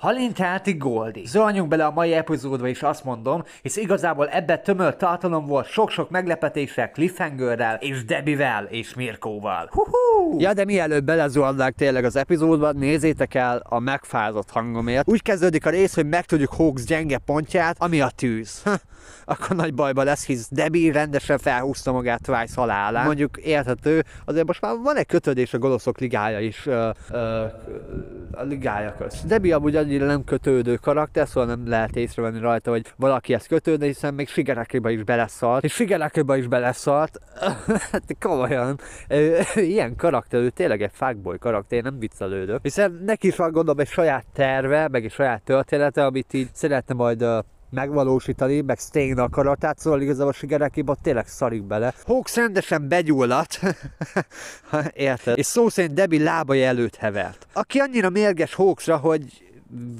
Halintáti Goldi. Zuhanyunk bele a mai epizódba és azt mondom, hisz igazából ebbe tömölt tartalom volt sok-sok meglepetéssel, cliffhangerrel és Debivel és Mirkóval. Huhú! Ja, de mielőtt belezuhannánk tényleg az epizódba, nézzétek el a megfázott hangomért. Úgy kezdődik a rész, hogy megtudjuk Hawks gyenge pontját, ami a tűz. Akkor nagy bajba lesz, hisz Debbie rendesen felhúzta magát Twice halálán. Mondjuk érthető, azért most már van egy kötődés a gonoszok ligája is, uh, uh, a ligája köz. Debbie amúgy annyira nem kötődő karakter, szóval nem lehet észrevenni rajta, hogy valaki ezt kötődne, hiszen még Sigarakiba is beleszart, és Sigarakiba is beleszart, hát komolyan, ilyen karakter, ő tényleg egy fuckboy karakter, nem viccelődök, hiszen neki is van gondolom egy saját terve, meg egy saját története, amit így szeretne majd megvalósítani, meg Stain akaratát, szóval igazából Sigerekiba tényleg szarik bele. Hawks rendesen begyulladt, érted? És szó szerint Debbie lábai előtt hevert. Aki annyira mérges Hawksra, hogy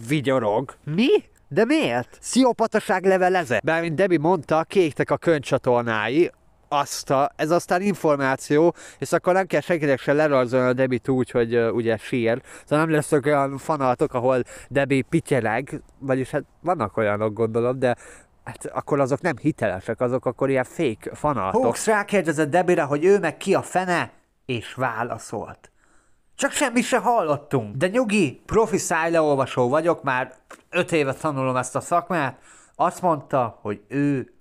vigyorog. Mi? De miért? Sziopataság leveleze. Bár mint Debi mondta, kéktek a könycsatornái, azt a, ez aztán információ, és akkor nem kell senkinek se lerajzolni a Debit úgy, hogy uh, ugye sír. Szóval nem lesz olyan fanatok, ahol Debi pityeleg, vagyis hát vannak olyanok gondolom, de Hát akkor azok nem hitelesek, azok akkor ilyen fake fanatok. Hux rákérdezett Debire, hogy ő meg ki a fene, és válaszolt. Csak semmi se hallottunk. De nyugi, profi szájleolvasó vagyok, már öt éve tanulom ezt a szakmát. Azt mondta, hogy ő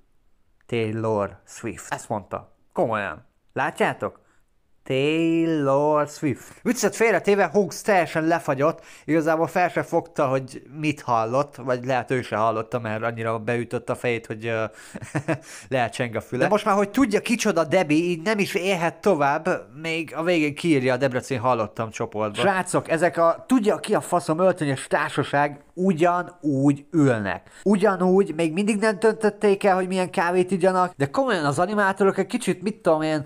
Taylor Swift. Ezt mondta. Komolyan. Látjátok? Taylor Swift. Viccet félretéve Hawks teljesen lefagyott, igazából fel se fogta, hogy mit hallott, vagy lehet ő se hallotta, mert annyira beütött a fejét, hogy lehet cseng a füle. De most már, hogy tudja kicsoda Debi, így nem is élhet tovább, még a végén kiírja a Debrecen hallottam csoportba. Srácok, ezek a tudja ki a faszom öltönyös társaság ugyanúgy ülnek. Ugyanúgy, még mindig nem töntötték el, hogy milyen kávét igyanak, de komolyan az animátorok egy kicsit, mit tudom én,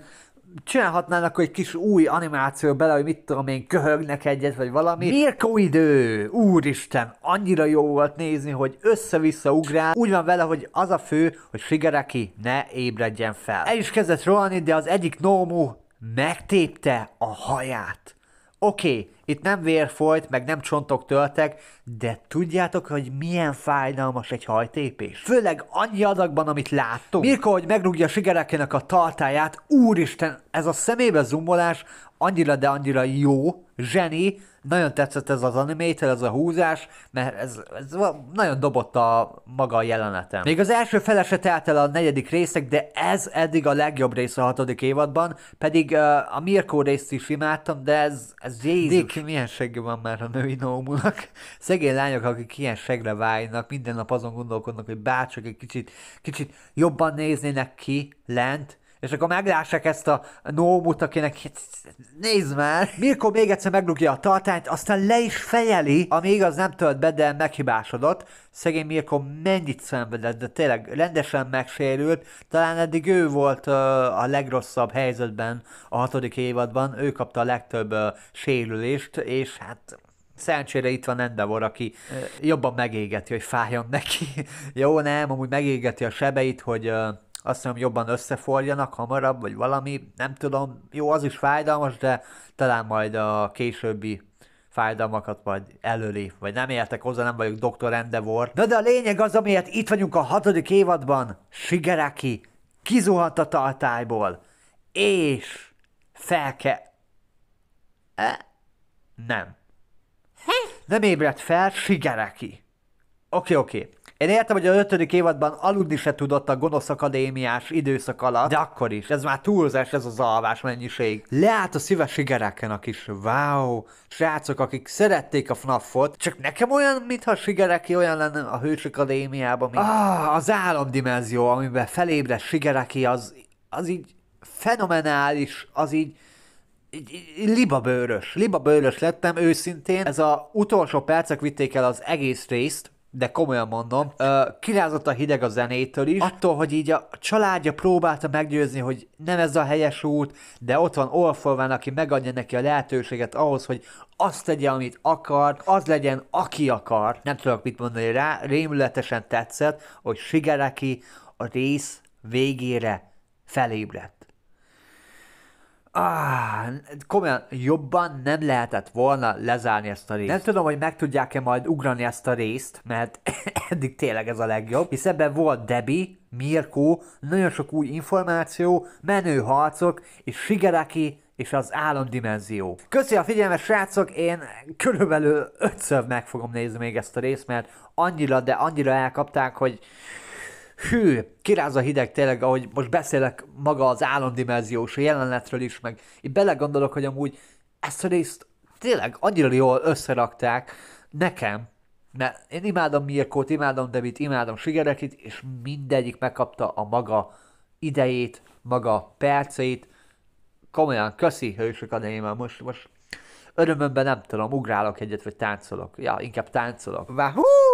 csinálhatnának egy kis új animáció bele, hogy mit tudom én, köhögnek egyet, vagy valami. Mirko idő! Úristen, annyira jó volt nézni, hogy össze-vissza ugrál. Úgy van vele, hogy az a fő, hogy Shigaraki ne ébredjen fel. El is kezdett rohanni, de az egyik Nomu megtépte a haját. Oké, okay, itt nem vér folyt, meg nem csontok töltek, de tudjátok, hogy milyen fájdalmas egy hajtépés? Főleg annyi adagban, amit láttunk. Mirko, hogy megrúgja Sigerekének a tartáját, úristen, ez a szemébe zumolás annyira de annyira jó, zseni, nagyon tetszett ez az animator, ez a húzás, mert ez, ez nagyon dobott a maga a jelenetem. Még az első fele telt el a negyedik részek, de ez eddig a legjobb rész a hatodik évadban, pedig uh, a Mirko részt is imádtam, de ez, ez Jézus. Dick, milyen segge van már a női nómulak? Szegény lányok, akik ilyen segre válnak, minden nap azon gondolkodnak, hogy bárcsak egy kicsit, kicsit jobban néznének ki lent, és akkor meglássák ezt a nómut, akinek nézd már, Mirko még egyszer megrúgja a tartányt, aztán le is fejeli, amíg az nem tölt be, de meghibásodott. Szegény Mirko mennyit szenvedett, de tényleg rendesen megsérült, talán eddig ő volt uh, a legrosszabb helyzetben a hatodik évadban, ő kapta a legtöbb uh, sérülést, és hát Szerencsére itt van Endeavor, aki jobban megégeti, hogy fájjon neki. Jó, nem, amúgy megégeti a sebeit, hogy azt mondom, jobban összeforjanak hamarabb, vagy valami, nem tudom, jó, az is fájdalmas, de talán majd a későbbi fájdalmakat vagy előli, vagy nem értek hozzá, nem vagyok doktor Endeavor. Na de a lényeg az, amiért itt vagyunk a hatodik évadban, Shigaraki kizuhant a tartályból, és felke... E? Nem. Nem ébredt fel Shigaraki. Oké, okay, oké. Okay. Én értem, hogy a ötödik évadban aludni se tudott a gonosz akadémiás időszak alatt, de akkor is. Ez már túlzás, ez az alvás mennyiség. Leállt a szíve sigereken a kis wow, srácok, akik szerették a FNAF-ot, csak nekem olyan, mintha Sigereki olyan lenne a Hős Akadémiában, mint... Ah, az álomdimenzió, amiben felébred Sigereki, az, az így fenomenális, az így libabőrös. Libabőrös lettem őszintén. Ez a utolsó percek vitték el az egész részt, de komolyan mondom, uh, kirázott a hideg a zenétől is, attól, hogy így a családja próbálta meggyőzni, hogy nem ez a helyes út, de ott van Olfolván, aki megadja neki a lehetőséget ahhoz, hogy azt tegye, amit akar, az legyen, aki akar. Nem tudok mit mondani rá, rémületesen tetszett, hogy Sigereki a rész végére felébredt ah, komolyan jobban nem lehetett volna lezárni ezt a részt. Nem tudom, hogy meg tudják-e majd ugrani ezt a részt, mert eddig tényleg ez a legjobb, hisz ebben volt Debbie, Mirko, nagyon sok új információ, menő harcok, és Shigaraki és az álomdimenzió. Köszi a figyelmet, srácok, én körülbelül ötször meg fogom nézni még ezt a részt, mert annyira, de annyira elkapták, hogy hű, kiráz a hideg tényleg, ahogy most beszélek maga az álomdimenziós jelenetről is, meg így belegondolok, hogy amúgy ezt a részt tényleg annyira jól összerakták nekem, mert én imádom Mirkót, imádom Devit, imádom Sigerekit, és mindegyik megkapta a maga idejét, maga perceit. Komolyan, köszi, hősök a néma, most, most örömömben nem tudom, ugrálok egyet, vagy táncolok. Ja, inkább táncolok. Váhú!